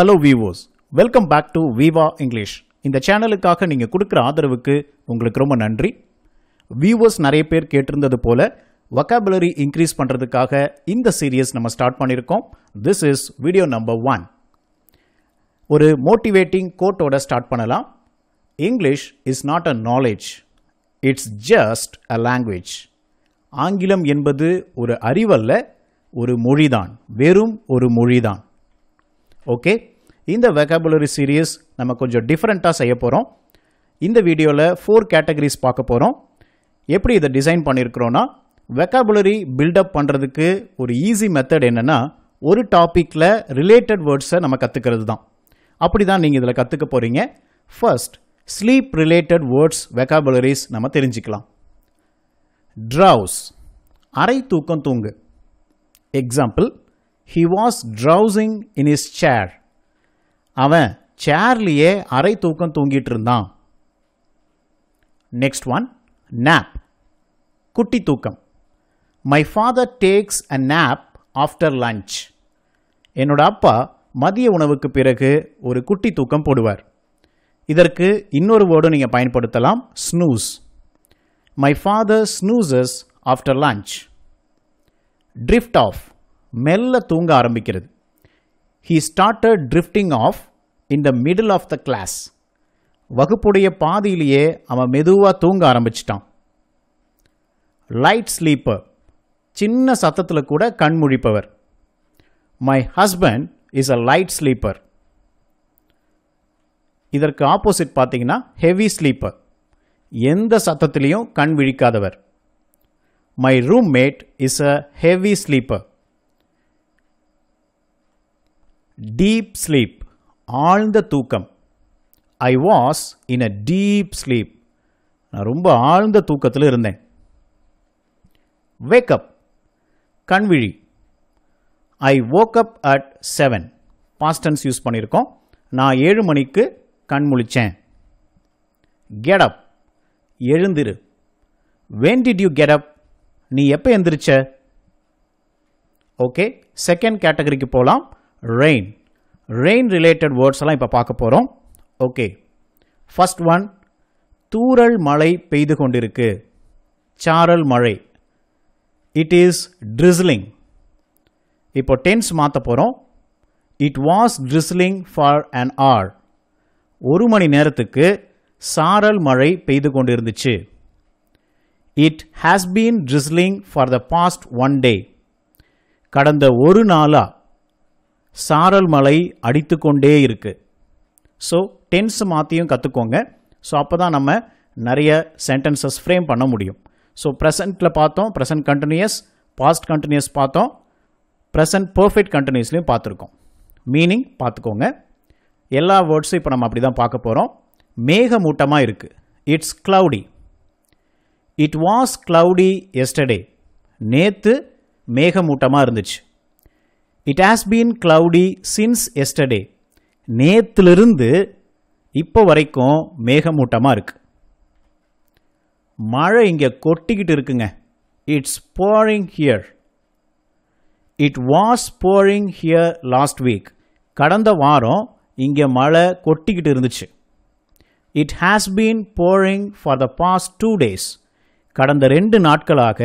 hello viewers welcome back to Viva English இந்த சேனலுக்காக நீங்கள் கொடுக்குற ஆதரவுக்கு உங்களுக்கு ரொம்ப நன்றி வியூவர்ஸ் நிறைய பேர் கேட்டிருந்தது போல் வொக்காபுலரி இன்க்ரீஸ் பண்ணுறதுக்காக இந்த சீரியஸ் நம்ம ஸ்டார்ட் பண்ணியிருக்கோம் this is video number one ஒரு மோட்டிவேட்டிங் கோட்டோட ஸ்டார்ட் பண்ணலாம் English is not a knowledge it's just a language ஆங்கிலம் என்பது ஒரு அறிவல்ல ஒரு மொழிதான் வெறும் ஒரு மொழிதான் ஓகே இந்த வெக்காபுலரி சீரியஸ் நம்ம கொஞ்சம் டிஃப்ரெண்ட்டாக செய்ய போகிறோம் இந்த வீடியோவில் ஃபோர் கேட்டகரிஸ் பார்க்க போகிறோம் எப்படி இதை டிசைன் பண்ணியிருக்கிறோன்னா வெக்காபுலரி பில்டப் பண்ணுறதுக்கு ஒரு ஈஸி மெத்தட் என்னென்னா ஒரு டாப்பிக்கில் ரிலேட்டட் வேர்ட்ஸை நம்ம கற்றுக்கிறது தான் அப்படி தான் நீங்கள் இதில் கற்றுக்க போகிறீங்க first sleep related words vocabularies நம்ம தெரிஞ்சுக்கலாம் ட்ராவ்ஸ் அரை தூக்கம் தூங்கு example he was drowsing in his chair அவன் சேர்லேயே அரை தூக்கம் தூங்கிட்டு இருந்தான் நெக்ஸ்ட் ஒன் நாப் குட்டி தூக்கம் my father takes a nap after lunch என்னோட அப்பா மதிய உணவுக்கு பிறகு ஒரு குட்டி தூக்கம் போடுவார் இதற்கு இன்னொரு வேர்டும் நீங்கள் பயன்படுத்தலாம் snooze my father snoozes after lunch drift off மெல்ல தூங்க ஆரம்பிக்கிறது he started drifting off in the middle of the class வகுப்புடைய பாதியிலேயே அவன் மெதுவாக தூங்க ஆரம்பிச்சிட்டான் லைட் ஸ்லீப்பர் சின்ன சத்தத்தில் கூட கண்முழிப்பவர் my husband is a light sleeper இதற்கு ஆப்போசிட் பார்த்தீங்கன்னா ஹெவி ஸ்லீப்பர் எந்த சத்தத்திலையும் கண் விழிக்காதவர் my roommate is a heavy sleeper deep sleep ஆழ்ந்த தூக்கம் I was in a deep sleep நான் ரொம்ப ஆழ்ந்த தூக்கத்தில் இருந்தேன் வேக்கப் கண்விழி I woke up at seven past tense use பண்ணியிருக்கோம் நான் ஏழு மணிக்கு கண் முழித்தேன் கெடப் எழுந்திரு வென் டிட் யூ கெடப் நீ எப்போ எந்திரிச்ச ஓகே செகண்ட் கேட்டகரிக்கு போகலாம் ரெயின் ரெயின் ரிலேட்டட் வேர்ட்ஸ் எல்லாம் இப்போ பார்க்க போகிறோம் ஓகே ஃபஸ்ட் ஒன் தூரல் மழை பெய்து கொண்டிருக்கு சாரல் மழை இட் இஸ் ட்ரிஸ்லிங் இப்போ டென்ஸ் மாற்ற போகிறோம் it was drizzling for an hour ஒரு மணி நேரத்துக்கு சாரல் மழை பெய்து கொண்டிருந்துச்சு it has been drizzling for the past one day கடந்த ஒரு நாளாக சாரல் மலை அடித்து கொண்டே இருக்குது ஸோ டென்ஸ் மாற்றியும் கற்றுக்கோங்க ஸோ அப்போ தான் நம்ம நிறைய சென்டென்சஸ் ஃப்ரேம் பண்ண முடியும் ஸோ ப்ரெசண்ட்டில் பார்த்தோம் ப்ரெசன்ட் கண்டினியூஸ் பாஸ்ட் கண்டினியூஸ் பார்த்தோம் ப்ரெசன்ட் பர்ஃபெக்ட் கண்டினியூஸ்லையும் பார்த்துருக்கோம் மீனிங் பார்த்துக்கோங்க எல்லா வேர்ட்ஸும் இப்போ நம்ம அப்படி தான் பார்க்க போகிறோம் மேகமூட்டமாக இருக்குது it's cloudy it was cloudy yesterday நேற்று மேகமூட்டமாக இருந்துச்சு it has been cloudy since yesterday நேத்திலிருந்து இப்போ வரைக்கும் மேகமூட்டமாக இருக்குது மழை இங்கே கொட்டிக்கிட்டு இருக்குங்க it's pouring here it was pouring here last week கடந்த வாரம் இங்கே மழை கொட்டிக்கிட்டு இருந்துச்சு it has been pouring for the past two days கடந்த ரெண்டு நாட்களாக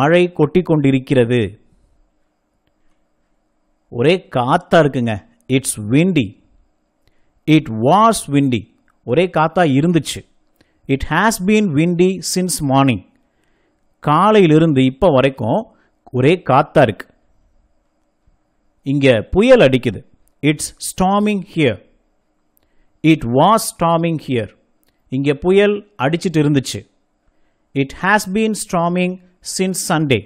மழை கொட்டி கொண்டிருக்கிறது ஒரே காத்தா இருக்குங்க it's windy it was windy ஒரே காத்தா இருந்துச்சு it has been windy since morning காலையிலிருந்து இப்போ வரைக்கும் ஒரே காத்தா இருக்குது இங்கே புயல் அடிக்குது it's storming here it was storming here இங்கே புயல் அடிச்சிட்டு இருந்துச்சு it has been storming since Sunday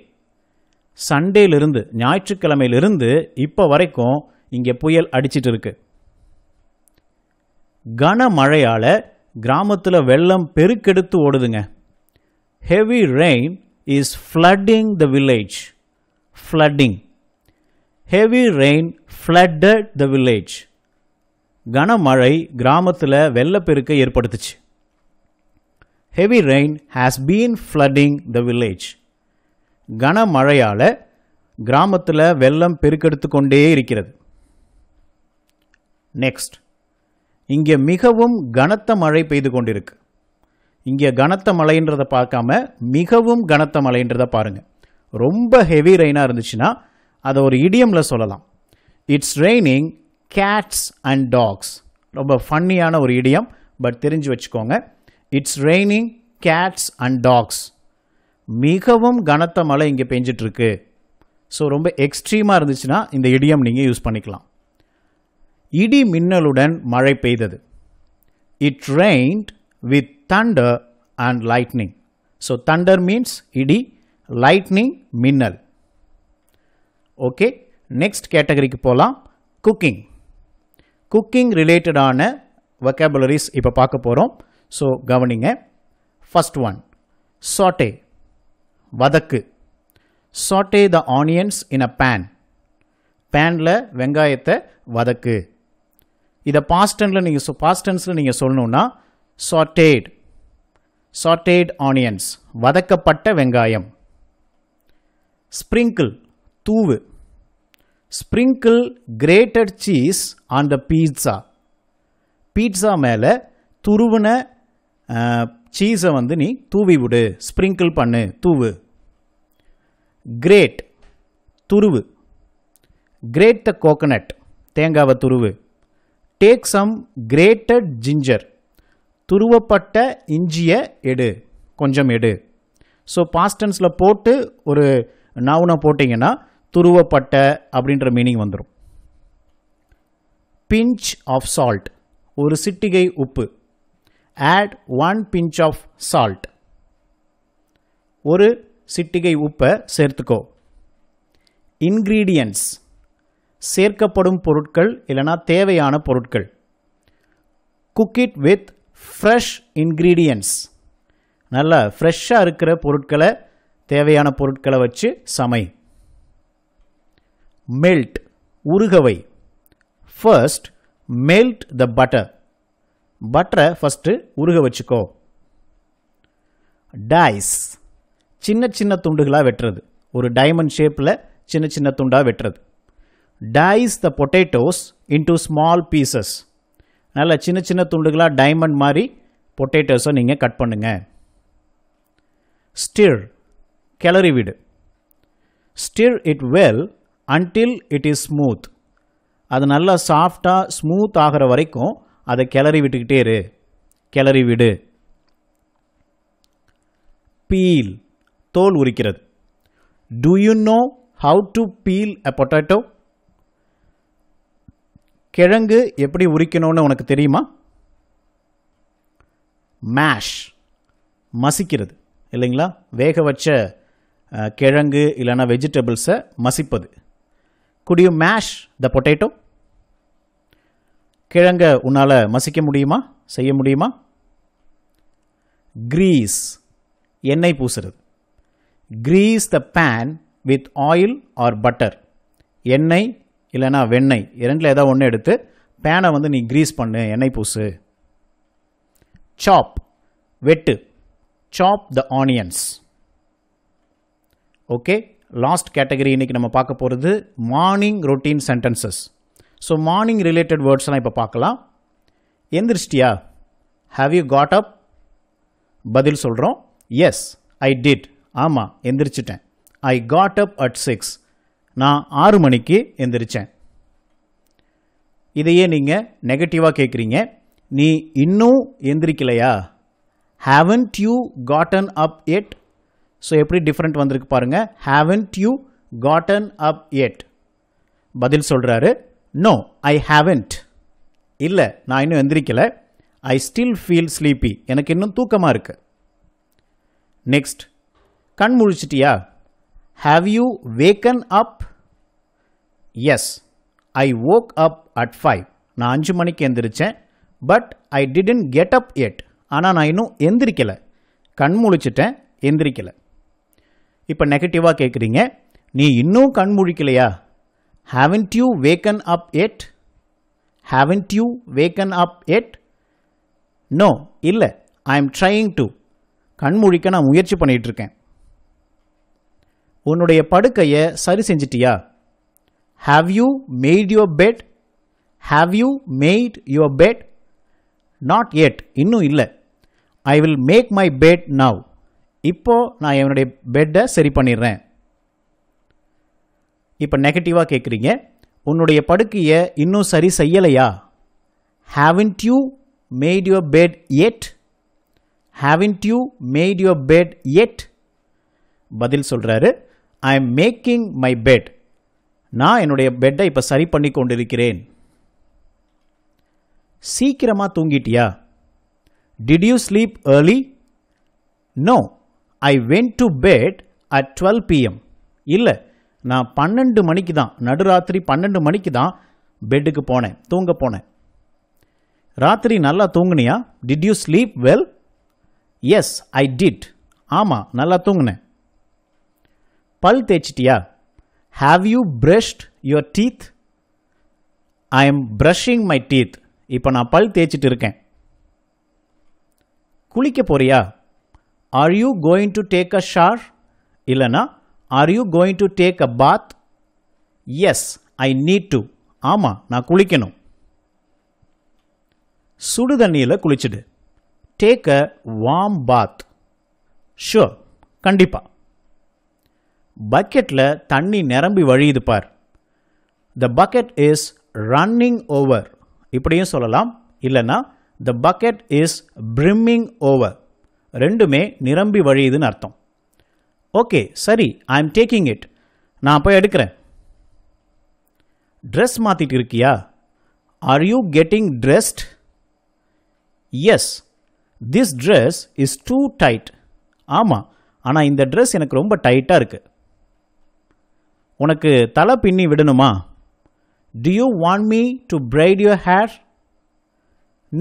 சண்டேலிருந்து ஞாயிற்றுக்கிழமையிலிருந்து இப்போ வரைக்கும் இங்கே புயல் அடிச்சிட்டு இருக்கு கனமழையால் கிராமத்தில் வெள்ளம் பெருக்கெடுத்து ஓடுதுங்க heavy rain is flooding the village flooding heavy rain flooded the village கனமழை கிராமத்தில் வெள்ளப்பெருக்கை ஏற்படுத்துச்சு heavy rain has been flooding the village கனமழையால் கிராமத்தில் வெள்ளம் பெருக்கெடுத்து கொண்டே இருக்கிறது நெக்ஸ்ட் இங்கே மிகவும் கனத்த மழை பெய்து கொண்டிருக்கு இங்கே கனத்த மழைன்றதை பார்க்காம மிகவும் கனத்த மழைன்றதை பாருங்கள் ரொம்ப ஹெவி ரெயினாக இருந்துச்சுன்னா அதை ஒரு இடியமில் சொல்லலாம் it's raining cats and dogs ரொம்ப ஃபன்னியான ஒரு இடியம் பட் தெரிஞ்சு வச்சுக்கோங்க it's raining cats and dogs மிகவும் கனத்த மழை இங்கே பெஞ்சிட்ருக்கு ஸோ ரொம்ப எக்ஸ்ட்ரீமாக இருந்துச்சுன்னா இந்த இடியம் நீங்கள் யூஸ் பண்ணிக்கலாம் இடி மின்னலுடன் மழை பெய்தது it rained with thunder and lightning so thunder means இடி லைட்னிங் மின்னல் ஓகே நெக்ஸ்ட் கேட்டகரிக்கு போகலாம் குக்கிங் குக்கிங் ரிலேட்டடான வெக்கபுலரிஸ் இப்போ பார்க்க போகிறோம் ஸோ கவனிங்க ஃபஸ்ட் ஒன் சாட்டே வதக்கு சாட்டே த ஆனியன்ஸ் இன் அ பேன் பேனில் வெங்காயத்தை வதக்கு இதை பாஸ்டனில் நீங்கள் சொ பாஸ்டன்ஸில் நீங்கள் சொல்லணுன்னா சாட்டேட் சாட்டேட் ஆனியன்ஸ் வதக்கப்பட்ட வெங்காயம் ஸ்ப்ரிங்கிள் தூவு sprinkle grated cheese on the pizza pizza மேலே துருவின சீஸை வந்து நீ தூவி விடு ஸ்ப்ரிங்கிள் பண்ணு தூவு கிரேட் துருவு கிரேட் த கோகனட் தேங்காவை துருவு டேக் சம் கிரேட்டட் ஜிஞ்சர் துருவப்பட்ட இஞ்சியை எடு கொஞ்சம் எடு ஸோ பாஸ்டன்ஸில் போட்டு ஒரு நவுனை போட்டிங்கன்னா துருவப்பட்ட அப்படின்ற மீனிங் வந்துடும் பிஞ்ச் ஆஃப் சால்ட் ஒரு சிட்டிகை உப்பு add one pinch of salt ஒரு சிட்டிகை உப்பை சேர்த்துக்கோ இன்க்ரீடியன்ட்ஸ் சேர்க்கப்படும் பொருட்கள் இல்லைனா தேவையான பொருட்கள் cook it with fresh ingredients நல்லா ஃப்ரெஷ்ஷாக இருக்கிற பொருட்களை தேவையான பொருட்களை வச்சு சமை மெல்ட் உருகவை ஃபர்ஸ்ட் மெல்ட் த பட்டர் பட்டரை ஃபஸ்ட்டு உருக வச்சுக்கோ டைஸ் சின்ன சின்ன துண்டுகளாக வெட்டுறது ஒரு டைமண்ட் ஷேப்பில் சின்ன சின்ன துண்டாக வெட்டுறது dice the potatoes into small pieces நல்ல சின்ன சின்ன துண்டுகளாக டைமண்ட் மாதிரி பொட்டேட்டோஸை நீங்கள் கட் பண்ணுங்கள் ஸ்டிர் கிளறி வீடு stir it well until it is smooth அது நல்லா சாஃப்டாக ஸ்மூத் ஆகிற வரைக்கும் அதை கிளறி விட்டுக்கிட்டே இரு கிளறி விடு பீல் தோல் உரிக்கிறது do you know how to peel a potato கிழங்கு எப்படி உரிக்கணும்னு உனக்கு தெரியுமா மேஷ் மசிக்கிறது இல்லைங்களா வேக வச்ச கிழங்கு இல்லைன்னா வெஜிடபிள்ஸை மசிப்பது குடியும் மேஷ் த பொட்டேட்டோ கிழங்க உன்னால் மசிக்க முடியுமா செய்ய முடியுமா கிரீஸ் எண்ணெய் பூசுறது grease the pan with oil or butter எண்ணெய் இல்லைனா வெண்ணெய் இரண்டில் ஏதாவது ஒன்று எடுத்து பேனை வந்து நீ கிரீஸ் பண்ணு எண்ணெய் பூசு சாப் வெட்டு chop the onions okay last category இன்றைக்கி நம்ம பார்க்க போகிறது morning routine sentences so morning related வேர்ட்ஸ்லாம் இப்போ பார்க்கலாம் எந்திரிச்சிட்டியா ஹாவ் யூ காட் அப் பதில் சொல்கிறோம் எஸ் ஐ டிட் ஆமாம் எந்திரிச்சிட்டேன் I got up at six நான் ஆறு மணிக்கு எந்திரிச்சேன் இதையே நீங்கள் நெகட்டிவாக கேட்குறீங்க நீ இன்னும் எந்திரிக்கலையா haven't you gotten up yet so எப்படி டிஃப்ரெண்ட் வந்திருக்கு பாருங்கள் haven't you gotten up yet பதில் சொல்கிறாரு நோ ஐ ஹாவன்ட் இல்லை நான் இன்னும் எந்திரிக்கலை ஐ ஸ்டில் ஃபீல் ஸ்லீப்பி எனக்கு இன்னும் தூக்கமாக இருக்குது நெக்ஸ்ட் கண் முழிச்சிட்டியா have you waken up yes I woke up at five நான் அஞ்சு மணிக்கு எந்திரிச்சேன் but I didn't get up yet ஆனால் நான் இன்னும் எந்திரிக்கலை கண் முழிச்சிட்டேன் எந்திரிக்கலை இப்போ நெகட்டிவாக கேட்குறீங்க நீ இன்னும் கண் முழிக்கலையா Haven't you waken up yet Haven't you waken up yet no இல்லை ஐ எம் ட்ரையிங் டு கண்மூழிக்க நான் முயற்சி பண்ணிகிட்ருக்கேன் உன்னுடைய படுக்கையை சரி செஞ்சிட்டியா have you made your bed have you made your bed not yet இன்னும் இல்லை I will make my bed now இப்போது நான் என்னுடைய பெட்டை சரி பண்ணிடுறேன் இப்போ நெகட்டிவாக கேட்குறீங்க உன்னுடைய படுக்கையை இன்னும் சரி செய்யலையா haven't you made your bed yet haven't you made your bed yet பதில் சொல்கிறாரு I am making my bed நான் என்னுடைய பெட்டை இப்போ சரி பண்ணி கொண்டிருக்கிறேன் சீக்கிரமாக தூங்கிட்டியா did you sleep early no I went to bed at twelve PM இல்லை நான் பன்னெண்டு மணிக்கு தான் நடுராத்திரி பன்னெண்டு மணிக்கு தான் பெட்டுக்கு போனேன் தூங்க போனேன் ராத்திரி நல்லா தூங்குனியா did you sleep well yes I did ஆமாம் நல்லா தூங்கினேன் பல் தேய்ச்சிட்டியா have you brushed your teeth I am brushing my teeth இப்போ நான் பல் தேய்ச்சிட்டு இருக்கேன் குளிக்க போறியா are you going to take a shower இல்லைனா are you going to take a bath yes I need to ஆமாம் நான் குளிக்கணும் சுடு தண்ணியில் குளிச்சுடு take a warm bath sure கண்டிப்பாக பக்கெட்டில் தண்ணி நிரம்பி வழியுது பார் த பக்கெட் இஸ் ரன்னிங் ஓவர் இப்படியும் சொல்லலாம் இல்லைன்னா the bucket is brimming over ரெண்டுமே நிரம்பி வழியுதுன்னு அர்த்தம் ஓகே சரி ஐ எம் டேக்கிங் இட் நான் போய் எடுக்கிறேன் ட்ரெஸ் மாற்றிட்டு இருக்கியா are you getting dressed yes this dress is too tight ஆமாம் ஆனால் இந்த ட்ரெஸ் எனக்கு ரொம்ப டைட்டாக இருக்குது உனக்கு தலை பின்னி விடணுமா do you want me to braid your hair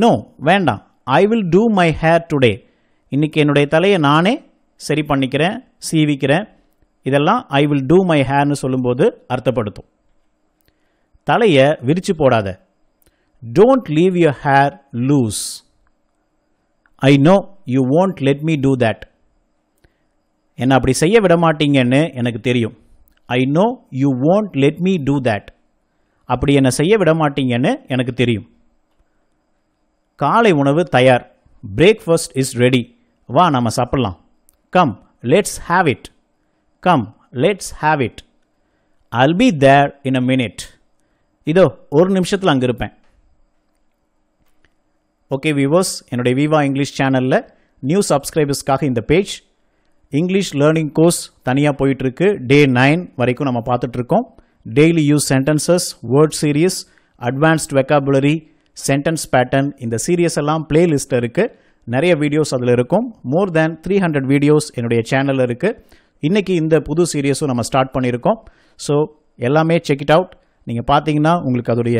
no வேண்டாம் I will do my hair today இன்றைக்கி என்னுடைய தலையை நானே சரி பண்ணிக்கிறேன் சீவிக்கிறேன் இதெல்லாம் ஐ வில் டூ மை ஹேர்னு சொல்லும்போது அர்த்தப்படுத்தும் தலையை விரித்து போடாத don't leave your hair loose I know you won't let me do that என்னை அப்படி செய்ய விட மாட்டீங்கன்னு எனக்கு தெரியும் I know you won't let me do that அப்படி என்னை செய்ய விட மாட்டீங்கன்னு எனக்கு தெரியும் காலை உணவு தயார் பிரேக்ஃபாஸ்ட் இஸ் ரெடி வா நம்ம சாப்பிட்லாம் come let's have it come let's have it I'll be there in a minute இதோ ஒரு நிமிஷத்தில் அங்கே இருப்பேன் ஓகே விவோஸ் என்னுடைய விவா இங்கிலீஷ் சேனலில் நியூ சப்ஸ்கிரைபர்ஸ்க்காக இந்த பேஜ் இங்கிலீஷ் லேர்னிங் கோர்ஸ் தனியாக போயிட்டுருக்கு டே நைன் வரைக்கும் நம்ம பார்த்துட்ருக்கோம் daily use sentences word series advanced vocabulary sentence pattern இந்த சீரியஸ் எல்லாம் பிளேலிஸ்ட்டில் இருக்குது நிறைய வீடியோஸ் அதில் இருக்கும் more than three hundred videos என்னுடைய சேனலில் இருக்குது இன்றைக்கி இந்த புது சீரியஸும் நம்ம ஸ்டார்ட் பண்ணியிருக்கோம் ஸோ எல்லாமே செக் இட் அவுட் நீங்கள் பார்த்தீங்கன்னா உங்களுக்கு அதோடைய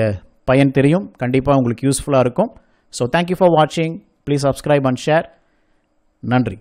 பயன் தெரியும் கண்டிப்பாக உங்களுக்கு யூஸ்ஃபுல்லாக இருக்கும் ஸோ தேங்க்யூ ஃபார் வாட்சிங் ப்ளீஸ் சப்ஸ்கிரைப் அண்ட் ஷேர் நன்றி